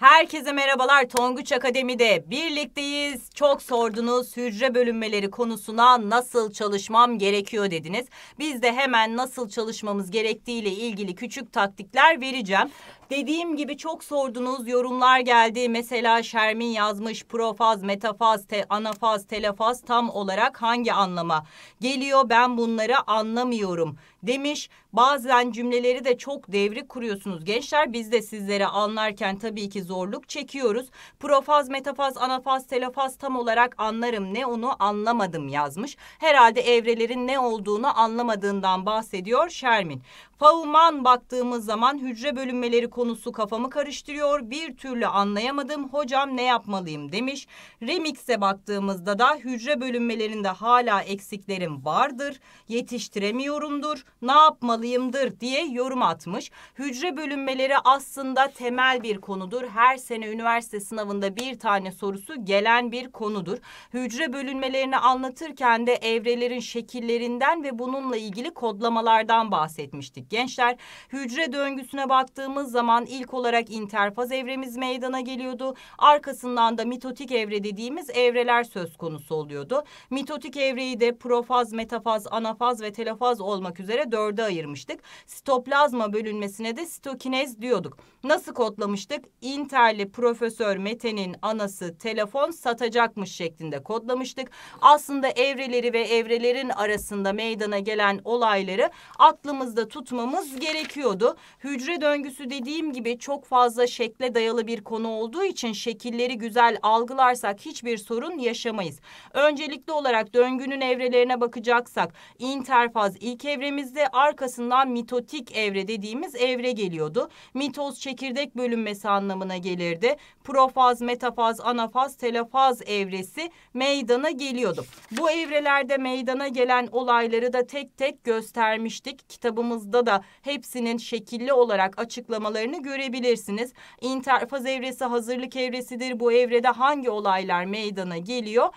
Ha! Herkese merhabalar. Tonguç Akademi'de birlikteyiz. Çok sordunuz hücre bölünmeleri konusuna nasıl çalışmam gerekiyor dediniz. Biz de hemen nasıl çalışmamız gerektiğiyle ilgili küçük taktikler vereceğim. Dediğim gibi çok sordunuz yorumlar geldi. Mesela Şermin yazmış profaz, metafaz, te, anafaz, telefaz tam olarak hangi anlama geliyor ben bunları anlamıyorum demiş. Bazen cümleleri de çok devrik kuruyorsunuz gençler. Biz de sizlere anlarken tabii ki zorlanıyoruz zorluk çekiyoruz. Profaz, metafaz, anafaz, telafaz tam olarak anlarım ne onu anlamadım yazmış. Herhalde evrelerin ne olduğunu anlamadığından bahsediyor Şermin. Fauman baktığımız zaman hücre bölünmeleri konusu kafamı karıştırıyor. Bir türlü anlayamadım. Hocam ne yapmalıyım demiş. Remix'e baktığımızda da hücre bölünmelerinde hala eksiklerim vardır. Yetiştiremiyorumdur. Ne yapmalıyımdır diye yorum atmış. Hücre bölünmeleri aslında temel bir konudur. Her sene üniversite sınavında bir tane sorusu gelen bir konudur. Hücre bölünmelerini anlatırken de evrelerin şekillerinden ve bununla ilgili kodlamalardan bahsetmiştik gençler. Hücre döngüsüne baktığımız zaman ilk olarak interfaz evremiz meydana geliyordu. Arkasından da mitotik evre dediğimiz evreler söz konusu oluyordu. Mitotik evreyi de profaz, metafaz, anafaz ve telofaz olmak üzere dörde ayırmıştık. Sitoplazma bölünmesine de sitokinez diyorduk. Nasıl kodlamıştık? İnterli Profesör Mete'nin anası telefon satacakmış şeklinde kodlamıştık. Aslında evreleri ve evrelerin arasında meydana gelen olayları aklımızda tutma almamız gerekiyordu. Hücre döngüsü dediğim gibi çok fazla şekle dayalı bir konu olduğu için şekilleri güzel algılarsak hiçbir sorun yaşamayız. Öncelikli olarak döngünün evrelerine bakacaksak interfaz ilk evremizde arkasından mitotik evre dediğimiz evre geliyordu. Mitoz çekirdek bölünmesi anlamına gelirdi. Profaz, metafaz, anafaz, telofaz evresi meydana geliyordu. Bu evrelerde meydana gelen olayları da tek tek göstermiştik. Kitabımızda da Burada hepsinin şekilli olarak açıklamalarını görebilirsiniz. İnterfaz evresi hazırlık evresidir. Bu evrede hangi olaylar meydana geliyor?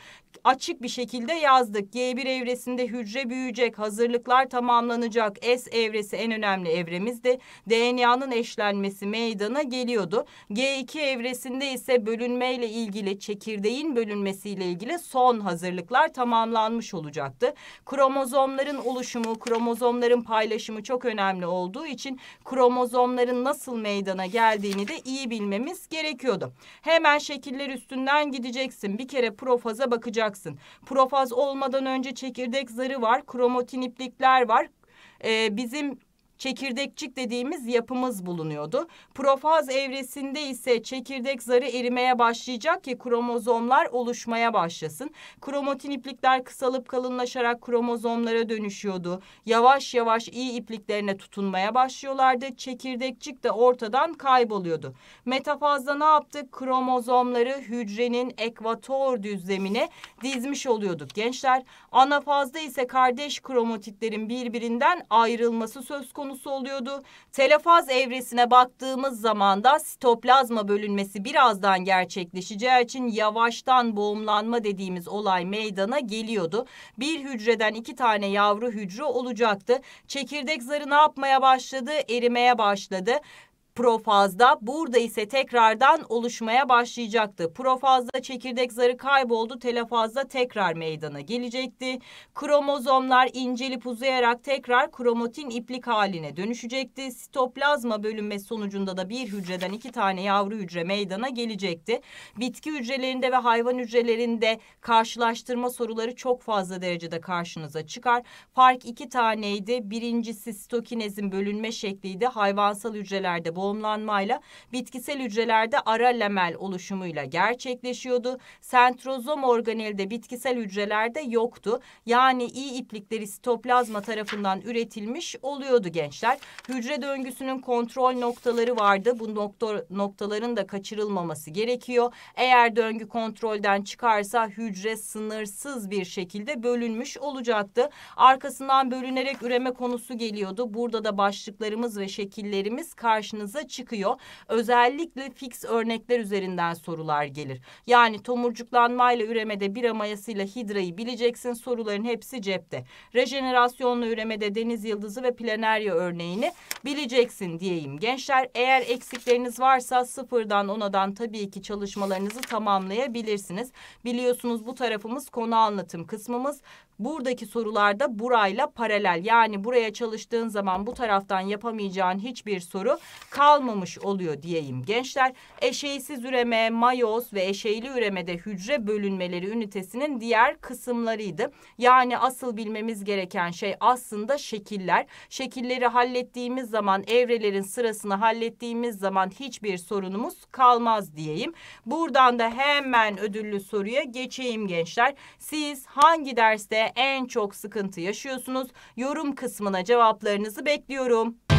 açık bir şekilde yazdık. G1 evresinde hücre büyüyecek, hazırlıklar tamamlanacak. S evresi en önemli evremizdi. DNA'nın eşlenmesi meydana geliyordu. G2 evresinde ise bölünmeyle ilgili çekirdeğin bölünmesiyle ilgili son hazırlıklar tamamlanmış olacaktı. Kromozomların oluşumu, kromozomların paylaşımı çok önemli olduğu için kromozomların nasıl meydana geldiğini de iyi bilmemiz gerekiyordu. Hemen şekiller üstünden gideceksin. Bir kere profaza bakacaksın kullanacaksın. Profaz olmadan önce çekirdek zarı var, kromatin iplikler var. Ee, bizim çekirdekçik dediğimiz yapımız bulunuyordu. Profaz evresinde ise çekirdek zarı erimeye başlayacak ki kromozomlar oluşmaya başlasın. Kromatin iplikler kısalıp kalınlaşarak kromozomlara dönüşüyordu. Yavaş yavaş iyi ipliklerine tutunmaya başlıyorlardı. Çekirdekçik de ortadan kayboluyordu. Metafazda ne yaptık? Kromozomları hücrenin ekvator düzlemine dizmiş oluyorduk gençler. Anafazda ise kardeş kromatitlerin birbirinden ayrılması söz konusu konusu oluyordu. Telefaz evresine baktığımız zaman da sitoplazma bölünmesi birazdan gerçekleşeceği için yavaştan boğumlanma dediğimiz olay meydana geliyordu. Bir hücreden iki tane yavru hücre olacaktı. Çekirdek zarı ne yapmaya başladı? Erimeye başladı. Profazda burada ise tekrardan oluşmaya başlayacaktı. Profazda çekirdek zarı kayboldu. Telofazda tekrar meydana gelecekti. Kromozomlar incelip uzayarak tekrar kromatin iplik haline dönüşecekti. Sitoplazma bölünmesi sonucunda da bir hücreden iki tane yavru hücre meydana gelecekti. Bitki hücrelerinde ve hayvan hücrelerinde karşılaştırma soruları çok fazla derecede karşınıza çıkar. Fark iki taneydi. Birincisi stokinezin bölünme şekliydi. Hayvansal hücrelerde bu tohumlanmayla bitkisel hücrelerde ara lamel oluşumuyla gerçekleşiyordu. Sentrozom organelde bitkisel hücrelerde yoktu. Yani iyi iplikleri sitoplazma tarafından üretilmiş oluyordu gençler. Hücre döngüsünün kontrol noktaları vardı. Bu nokta, noktaların da kaçırılmaması gerekiyor. Eğer döngü kontrolden çıkarsa hücre sınırsız bir şekilde bölünmüş olacaktı. Arkasından bölünerek üreme konusu geliyordu. Burada da başlıklarımız ve şekillerimiz karşınıza karşımıza çıkıyor. Özellikle fix örnekler üzerinden sorular gelir. Yani tomurcuklanmayla üremede bir amayasıyla hidrayı bileceksin soruların hepsi cepte. Rejenerasyonla üremede deniz yıldızı ve planerya örneğini bileceksin diyeyim. Gençler eğer eksikleriniz varsa sıfırdan onadan tabii ki çalışmalarınızı tamamlayabilirsiniz. Biliyorsunuz bu tarafımız konu anlatım kısmımız. Buradaki sorularda burayla paralel yani buraya çalıştığın zaman bu taraftan yapamayacağın hiçbir soru kalmamış oluyor diyeyim gençler. Eşeğsiz üreme, mayoz ve eşeğli üremede hücre bölünmeleri ünitesinin diğer kısımlarıydı. Yani asıl bilmemiz gereken şey aslında şekiller. Şekilleri hallettiğimiz zaman evrelerin sırasını hallettiğimiz zaman hiçbir sorunumuz kalmaz diyeyim. Buradan da hemen ödüllü soruya geçeyim gençler. Siz hangi derste en çok sıkıntı yaşıyorsunuz? Yorum kısmına cevaplarınızı bekliyorum.